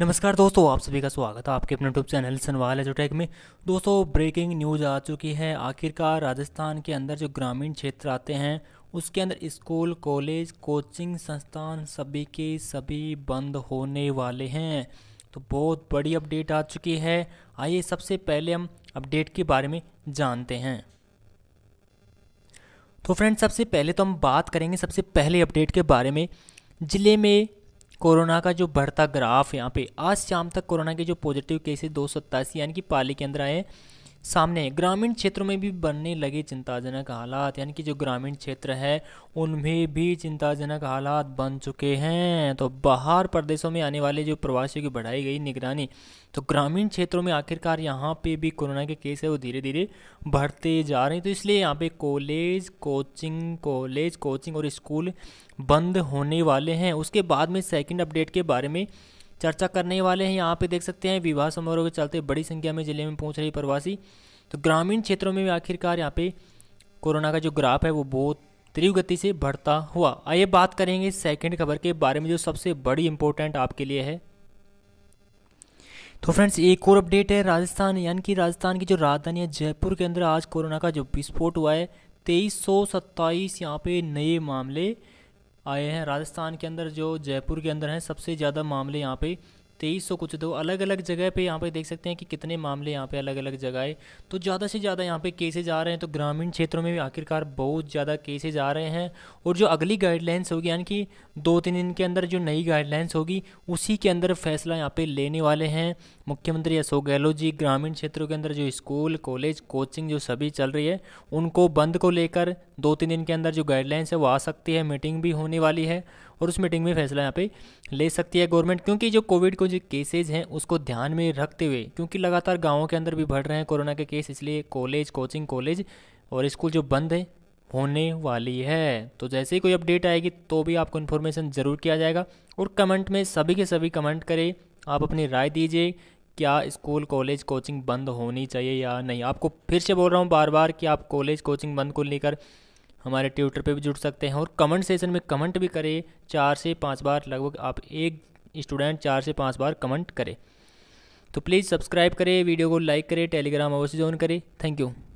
नमस्कार दोस्तों आप सभी का स्वागत है आपके अपने यूट्यूब चैनल सनवाल एजोटेक में दोस्तों ब्रेकिंग न्यूज़ आ चुकी है आखिरकार राजस्थान के अंदर जो ग्रामीण क्षेत्र आते हैं उसके अंदर स्कूल कॉलेज कोचिंग संस्थान सभी के सभी बंद होने वाले हैं तो बहुत बड़ी अपडेट आ चुकी है आइए सबसे पहले हम अपडेट के बारे में जानते हैं तो फ्रेंड सबसे पहले तो हम बात करेंगे सबसे पहले अपडेट के बारे में ज़िले में कोरोना का जो बढ़ता ग्राफ यहाँ पे आज शाम तक कोरोना के जो पॉजिटिव केसेस दो सौ यानी कि पाली के अंदर आए सामने ग्रामीण क्षेत्रों में भी बनने लगे चिंताजनक हालात यानी कि जो ग्रामीण क्षेत्र है उनमें भी चिंताजनक हालात बन चुके हैं तो बाहर प्रदेशों में आने वाले जो प्रवासियों की बढ़ाई गई निगरानी तो ग्रामीण क्षेत्रों में आखिरकार यहाँ पे भी कोरोना के केस है वो धीरे धीरे बढ़ते जा रहे हैं तो इसलिए यहाँ पे कॉलेज कोचिंग कॉलेज कोचिंग और स्कूल बंद होने वाले हैं उसके बाद में सेकेंड अपडेट के बारे में चर्चा करने वाले हैं यहाँ पे देख सकते हैं विवाह समारोह के चलते बड़ी संख्या में जिले में पहुँच रही प्रवासी तो ग्रामीण क्षेत्रों में भी आखिरकार यहाँ पे कोरोना का जो ग्राफ है वो बहुत तीव्र गति से बढ़ता हुआ आइए बात करेंगे सेकेंड खबर के बारे में जो सबसे बड़ी इंपॉर्टेंट आपके लिए है तो फ्रेंड्स एक और अपडेट है राजस्थान यानी कि राजस्थान की जो राजधानी है जयपुर के अंदर आज कोरोना का जो विस्फोट हुआ है तेईस सौ सत्ताईस यहाँ पे नए मामले आए हैं राजस्थान के अंदर जो जयपुर के अंदर हैं सबसे ज़्यादा मामले यहाँ पे तेईस सौ कुछ दो अलग अलग जगह पे यहाँ पे देख सकते हैं कि कितने मामले यहाँ पे अलग अलग जगह है तो ज़्यादा से ज़्यादा यहाँ पे केसेज आ रहे हैं तो ग्रामीण क्षेत्रों में भी आखिरकार बहुत ज़्यादा केसेज आ रहे हैं और जो अगली गाइडलाइंस होगी यानी कि दो तीन दिन के अंदर जो नई गाइडलाइंस होगी उसी के अंदर फैसला यहाँ पर लेने वाले हैं मुख्यमंत्री अशोक गहलोत जी ग्रामीण क्षेत्रों के अंदर जो स्कूल कॉलेज कोचिंग जो सभी चल रही है उनको बंद को लेकर दो तीन दिन के अंदर जो गाइडलाइंस है वो आ सकती है मीटिंग भी होने वाली है और उस मीटिंग में फैसला यहाँ पे ले सकती है गवर्नमेंट क्योंकि जो कोविड को जो केसेज हैं उसको ध्यान में रखते हुए क्योंकि लगातार गाँवों के अंदर भी बढ़ रहे हैं कोरोना के केस इसलिए कॉलेज कोचिंग कॉलेज और स्कूल जो बंद है होने वाली है तो जैसे ही कोई अपडेट आएगी तो भी आपको इन्फॉर्मेशन ज़रूर किया जाएगा और कमेंट में सभी के सभी कमेंट करें आप अपनी राय दीजिए क्या स्कूल कॉलेज कोचिंग बंद होनी चाहिए या नहीं आपको फिर से बोल रहा हूँ बार बार कि आप कॉलेज कोचिंग बंद को लेकर हमारे ट्विटर पे भी जुड़ सकते हैं और कमेंट सेशन में कमेंट भी करें चार से पाँच बार लगभग आप एक स्टूडेंट चार से पाँच बार कमेंट करें तो प्लीज़ सब्सक्राइब करें वीडियो को लाइक करें टेलीग्राम अवश्य ज्वाइन करें थैंक यू